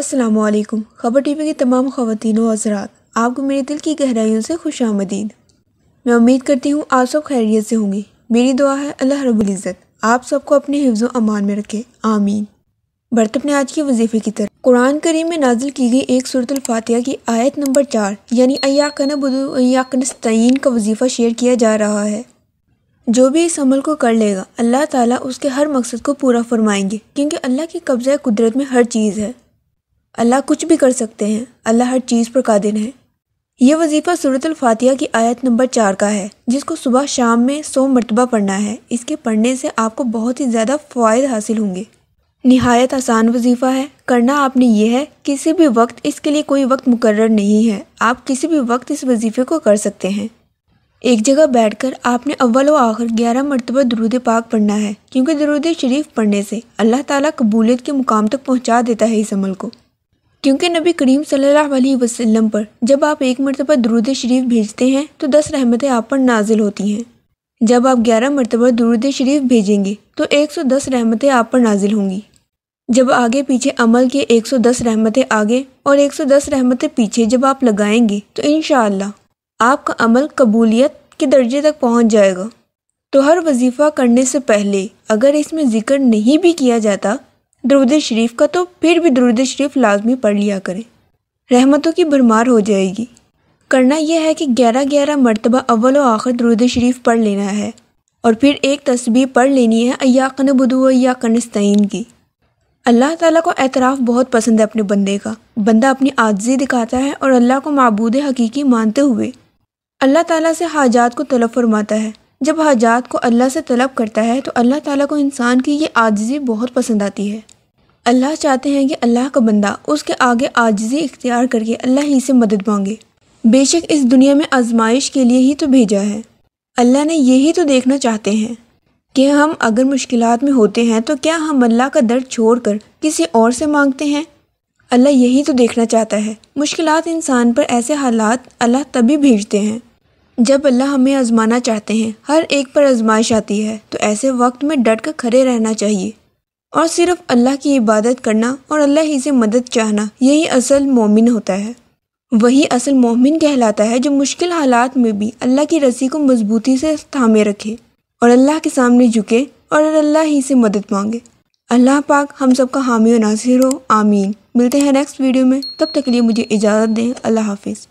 असलम खबर T V की तमाम ख़वान हजरात आपको मेरे दिल की गहराइयों से खुश आमदीद मैं उम्मीद करती हूँ आप सब खैरियत से होंगे मेरी दुआ है अल्लाह रबुल्ज़त आप सबको अपने हिफ्ज़ अमान में रखे आमीन बढ़ते अपने आज के वजीफे की तरफ कुरान करीम में नाजिल की गई एक सूरतफातिया की आयत नंबर चार यानी अयाकन बदू का वजीफ़ा शेयर किया जा रहा है जो भी इस अमल को कर लेगा अल्लाह ताला उसके हर मकसद को पूरा फरमाएंगे क्योंकि अल्लाह के कब्ज़ कुदरत में हर चीज़ है अल्लाह कुछ भी कर सकते हैं अल्लाह हर चीज़ पर कादिर है यह वजीफ़ा सूरतलफातिहा की आयत नंबर चार का है जिसको सुबह शाम में सौ मरतबा पढ़ना है इसके पढ़ने से आपको बहुत ही ज़्यादा फ़ायद हासिल होंगे नहायत आसान वजीफ़ा है करना आपने यह है किसी भी वक्त इसके लिए कोई वक्त मुकर नहीं है आप किसी भी वक्त इस वजीफ़े को कर सकते हैं एक जगह बैठकर आपने अव्वल व आखिर ग्यारह मरतबा दरुद पाक पढ़ना है क्योंकि दरुद शरीफ पढ़ने से अल्लाह ताला कबूलियत के मुकाम तक पहुंचा देता है इस अमल को क्योंकि नबी करीम सल्लल्लाहु अलैहि वसल्लम पर जब आप एक मरतबा दरूद शरीफ भेजते हैं तो दस रहमतें आप पर नाजिल होती हैं जब आप ग्यारह मरतबा दरूद शरीफ भेजेंगे तो एक सौ दस रहमतें आप पर नाजिल होंगी जब आगे पीछे अमल के एक सौ दस रहमतें आगे और एक सौ दस रहमतें पीछे जब आप लगाएंगे तो इन आपका अमल कबूलियत के दर्जे तक पहुँच जाएगा तो हर वजीफ़ा करने से पहले अगर इसमें ज़िक्र नहीं भी किया जाता दरुद शरीफ का तो फिर भी दरुद शरीफ लाजमी पढ़ लिया करें रहमतों की भरमार हो जाएगी करना यह है कि ग्यारह ग्यारह मरतबा अव्वल व आखिर दरुद शरीफ पढ़ लेना है और फिर एक तस्वीर पढ़ लेनी है अयाकन बदू अयाकनस्तैन की अल्लाह ताला को एतराफ़ बहुत पसंद है अपने बंदे का बंदा अपनी आजी दिखाता है और अल्लाह को मबूद हकीकी मानते हुए अल्लाह ताला से हाजात को तलब फरमाता है जब हाजात को अल्लाह से तलब करता है तो अल्लाह ताला को इंसान की ये आजजी बहुत पसंद आती है अल्लाह चाहते हैं कि अल्लाह का बंदा उसके आगे आजजी इख्तियार करके अल्लाह ही से मदद मांगे बेशक इस दुनिया में आजमाइश के लिए ही तो भेजा है अल्लाह ने यही तो देखना चाहते हैं कि हम अगर मुश्किल में होते हैं तो क्या हम अल्लाह का दर्द छोड़ कर किसी और से मांगते हैं अल्लाह यही तो देखना चाहता है मुश्किल इंसान पर ऐसे हालात अल्लाह तभी भेजते हैं जब अल्लाह हमें आजमाना चाहते हैं हर एक पर आजमाइश आती है तो ऐसे वक्त में डट कर खड़े रहना चाहिए और सिर्फ अल्लाह की इबादत करना और अल्लाह ही से मदद चाहना यही असल मोमिन होता है वही असल मोमिन कहलाता है जो मुश्किल हालात में भी अल्लाह की रस्सी को मजबूती से थामे रखे और अल्लाह के सामने झुके और अल्लाह ही से मदद मांगे अल्लाह पाक हम सब का हामी और नासिर हो आमीन मिलते हैं नेक्स्ट वीडियो में तब तक के लिए मुझे इजाज़त दें अल्लाह हाफिज़